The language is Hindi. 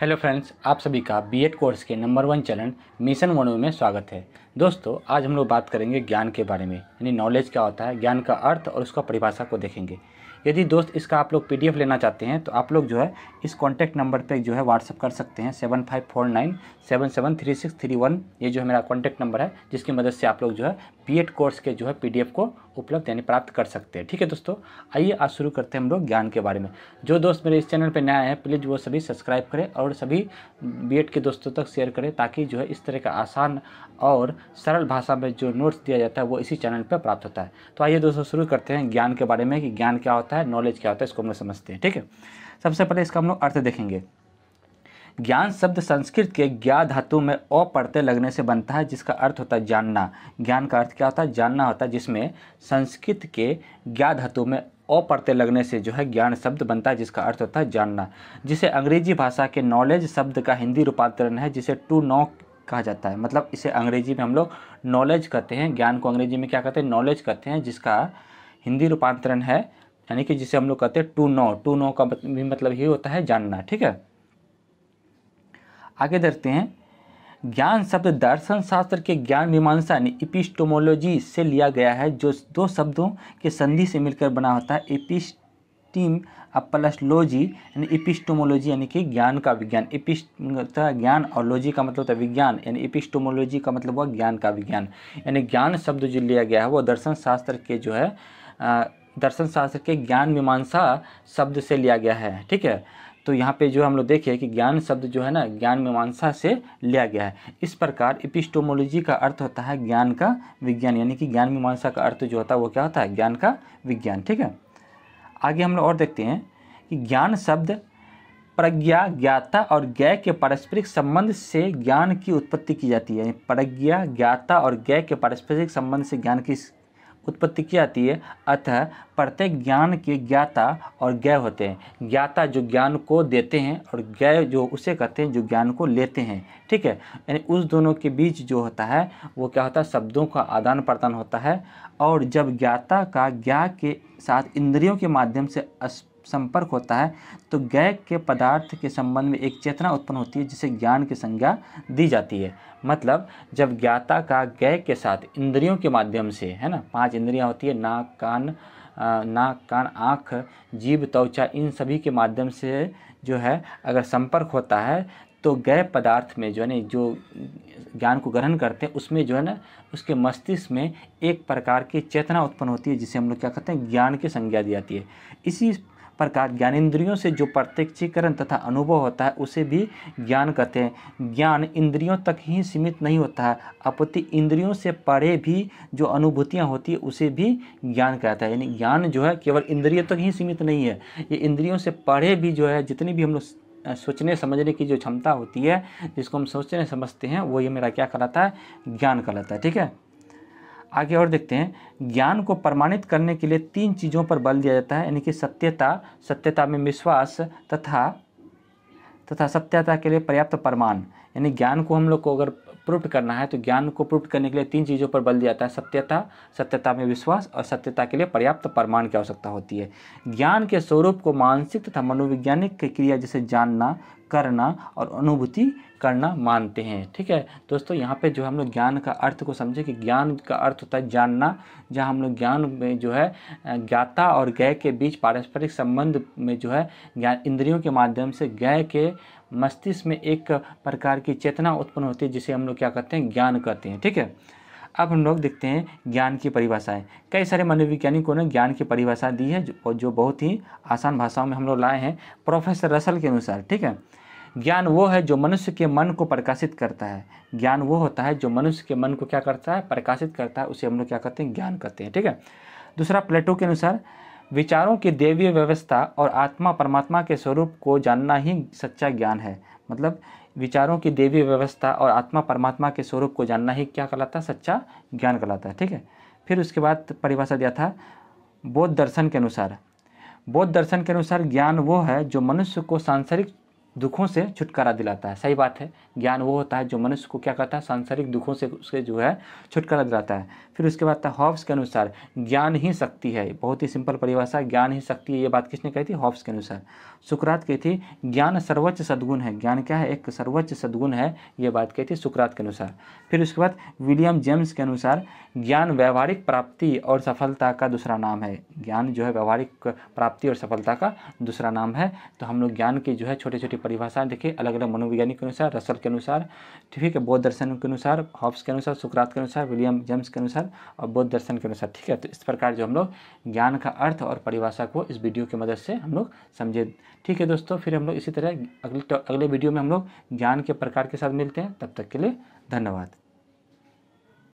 हेलो फ्रेंड्स आप सभी का बीएड कोर्स के number one channel mission one में स्वागत है दोस्तों आज हम लोग बात करेंगे ज्ञान के बारे में यानी नॉलेज क्या होता है ज्ञान का अर्थ और उसका परिभाषा को देखेंगे यदि दोस्त इसका आप लोग पीडीएफ लेना चाहते हैं तो आप लोग जो है इस कॉन्टैक्ट नंबर पर जो है व्हाट्सअप कर सकते हैं seven five four nine seven seven three six three one ये जो है मेरा कॉन्टैक्ट नंबर है जिसकी मदद से आप लोग जो है बी कोर्स के जो है पी को उपलब्ध यानी प्राप्त कर सकते हैं ठीक है दोस्तों आइए आज शुरू करते हैं हम लोग ज्ञान के बारे में जो दोस्त मेरे इस चैनल पर नया है प्लीज़ वो सभी सब्सक्राइब करें और सभी बी के दोस्तों तक शेयर करें ताकि जो है इस तरह का आसान और सरल भाषा में जो नोट्स दिया जाता है वो इसी चैनल पर प्राप्त होता है तो आइए दोस्तों शुरू करते हैं ज्ञान के बारे में कि ज्ञान क्या होता है होता है नॉलेज क्या होता है इसको हम लोग समझते हैं ठीक है सबसे पहले इसका हम लोग अर्थ देखेंगे ज्ञान शब्द संस्कृत के ज्ञा धातु में अ पढ़ते लगने से बनता है जिसका अर्थ होता है जानना ज्ञान का अर्थ क्या होता है जानना होता है जिसमें संस्कृत के ज्ञा धातु में अ पढ़ते लगने से जो है ज्ञान शब्द बनता है जिसका अर्थ होता है जानना जिसे अंग्रेजी भाषा के नॉलेज शब्द का हिंदी रूपांतरण है जिसे टू नो कहा जाता है मतलब इसे अंग्रेजी में हम लोग नॉलेज कहते हैं ज्ञान को अंग्रेजी में क्या कहते हैं नॉलेज कहते हैं जिसका हिंदी रूपांतरण है यानी कि जिसे हम लोग कहते हैं टू नो टू नो का भी मतलब ये होता है जानना ठीक है आगे देखते हैं ज्ञान शब्द दर्शन शास्त्र के ज्ञान मीमांसा यानी इपिस्टोमोलॉजी से लिया गया है जो दो शब्दों के संधि से मिलकर बना होता है इपिस्टीम प्लस लॉजी यानी इपिस्टोमोलॉजी यानी कि ज्ञान का विज्ञान इपिस्ट मतलब ज्ञान और लॉजी का मतलब होता है विज्ञान यानी इपिस्टोमोलॉजी का मतलब हुआ ज्ञान का विज्ञान यानी ज्ञान शब्द जो लिया गया है वो दर्शन शास्त्र के जो है दर्शन शास्त्र के ज्ञान मीमांसा शब्द से लिया गया है ठीक है तो यहाँ पे जो हम लोग देखें कि ज्ञान शब्द जो है ना ज्ञान मीमांसा से लिया गया है इस प्रकार इपिस्टोमोलॉजी का अर्थ होता है ज्ञान का विज्ञान यानी कि ज्ञान मीमांसा का अर्थ जो होता है वो क्या होता है ज्ञान का विज्ञान ठीक है आगे हम लोग और देखते हैं कि ज्ञान शब्द प्रज्ञा ज्ञाता और ज्ञ के पारस्परिक संबंध से ज्ञान की उत्पत्ति की जाती है प्रज्ञा ज्ञाता और ज्ञ के पारस्परिक संबंध से ज्ञान की उत्पत्ति की जाती है अतः प्रत्येक ज्ञान के ज्ञाता और ज्ञ होते हैं ज्ञाता जो ज्ञान को देते हैं और ज्ञ जो उसे कहते हैं जो ज्ञान को लेते हैं ठीक है यानी उस दोनों के बीच जो होता है वो क्या होता है शब्दों का आदान प्रदान होता है और जब ज्ञाता का ज्ञा के साथ इंद्रियों के माध्यम से संपर्क होता है तो गय के पदार्थ के संबंध में एक चेतना उत्पन्न होती है जिसे ज्ञान की संज्ञा दी जाती है मतलब जब ज्ञाता का गय के साथ इंद्रियों के माध्यम से है ना पांच इंद्रियां होती है नाक कान नाक कान आँख जीव त्वचा इन सभी के माध्यम से जो है अगर संपर्क होता है तो गय पदार्थ में जो है जो ज्ञान को ग्रहण करते हैं उसमें जो है ना उसके मस्तिष्क में एक प्रकार की चेतना उत्पन्न होती है जिसे हम लोग क्या कहते हैं ज्ञान की संज्ञा दी जाती है इसी प्रकार ज्ञानेन्द्रियों से जो प्रत्यक्षीकरण तथा अनुभव होता है उसे भी ज्ञान कहते हैं ज्ञान इंद्रियों तक ही सीमित नहीं होता है अपति इंद्रियों से परे भी जो अनुभूतियाँ होती है उसे भी ज्ञान कहता है यानी ज्ञान जो है केवल इंद्रियों तक ही सीमित नहीं है ये इंद्रियों से परे भी जो है जितनी भी हम लोग सोचने समझने की जो क्षमता होती है जिसको हम सोचने समझते हैं वो ये मेरा क्या कहलाता है ज्ञान कहलाता है ठीक है आगे और देखते हैं ज्ञान को प्रमाणित करने के लिए तीन चीज़ों पर बल दिया जाता है यानी कि सत्यता सत्यता में विश्वास तथा तथा सत्यता के लिए पर्याप्त प्रमाण यानी ज्ञान को हम लोग को अगर प्रूफ करना है तो ज्ञान को प्रूफ करने के लिए तीन चीज़ों पर बल दिया जाता है सत्यता सत्यता में विश्वास और सत्यता के लिए पर्याप्त प्रमाण की आवश्यकता होती है ज्ञान के स्वरूप को मानसिक तथा मनोवैज्ञानिक क्रिया जैसे जानना करना और अनुभूति करना मानते हैं ठीक है दोस्तों यहाँ पे जो हम लोग ज्ञान का अर्थ को समझें कि ज्ञान का अर्थ होता है जानना जहाँ हम लोग ज्ञान में जो है ज्ञाता और गय के बीच पारस्परिक संबंध में जो है ज्ञान इंद्रियों के माध्यम से गय के मस्तिष्क में एक प्रकार की चेतना उत्पन्न होती है जिसे हम लोग क्या कहते हैं ज्ञान कहते हैं ठीक है अब हम लोग देखते हैं ज्ञान की परिभाषाएं कई सारे मनोवैज्ञानिकों ने ज्ञान की परिभाषा दी है जो, जो बहुत ही आसान भाषाओं में हम लोग लाए हैं प्रोफेसर रसल के अनुसार ठीक है ज्ञान वो है जो मनुष्य के मन को प्रकाशित करता है ज्ञान वो होता है जो मनुष्य के मन को क्या करता है प्रकाशित करता है उसे हम लोग क्या कहते हैं ज्ञान कहते हैं ठीक है दूसरा प्लेटो के अनुसार विचारों की देवीय व्यवस्था और आत्मा परमात्मा के स्वरूप को जानना ही सच्चा ज्ञान है मतलब विचारों की देवीय व्यवस्था और आत्मा परमात्मा के स्वरूप को जानना ही क्या कहलाता है सच्चा ज्ञान कहलाता है ठीक है फिर उसके बाद परिभाषा दिया था बौद्ध दर्शन के अनुसार बौद्ध दर्शन के अनुसार ज्ञान वो है जो मनुष्य को सांसारिक दुखों से छुटकारा दिलाता है सही बात है ज्ञान वो होता है जो मनुष्य को क्या करता है सांसारिक दुखों से उसके जो है छुटकारा दिलाता है फिर उसके बाद था हॉब्स के अनुसार ज्ञान ही शक्ति है बहुत ही सिंपल परिभाषा ज्ञान ही शक्ति है ये बात किसने कही थी हॉब्स के अनुसार सुकरात कही थी ज्ञान सर्वोच्च सदगुण है ज्ञान क्या है एक सर्वोच्च सदगुण है ये बात कही थी सुकरात के अनुसार फिर उसके बाद विलियम जेम्स के अनुसार ज्ञान व्यवहारिक प्राप्ति और सफलता का दूसरा नाम है ज्ञान जो है व्यवहारिक प्राप्ति और सफलता का दूसरा नाम है तो हम लोग ज्ञान की जो है छोटे छोटे परिभाषाएं देखिए अलग अलग मनोवैज्ञानिक के अनुसार रसल के अनुसार ठीक है बौद्ध दर्शन के अनुसार हॉब्स के अनुसार सुकरात के अनुसार विलियम जेम्स के अनुसार और बौद्ध दर्शन के अनुसार ठीक है तो इस प्रकार जो हम लोग ज्ञान का अर्थ और परिभाषा को इस वीडियो की मदद से हम लोग समझे ठीक है दोस्तों फिर हम लोग इसी तरह अगले अगले वीडियो में हम लोग ज्ञान के प्रकार के साथ मिलते हैं तब तक के लिए धन्यवाद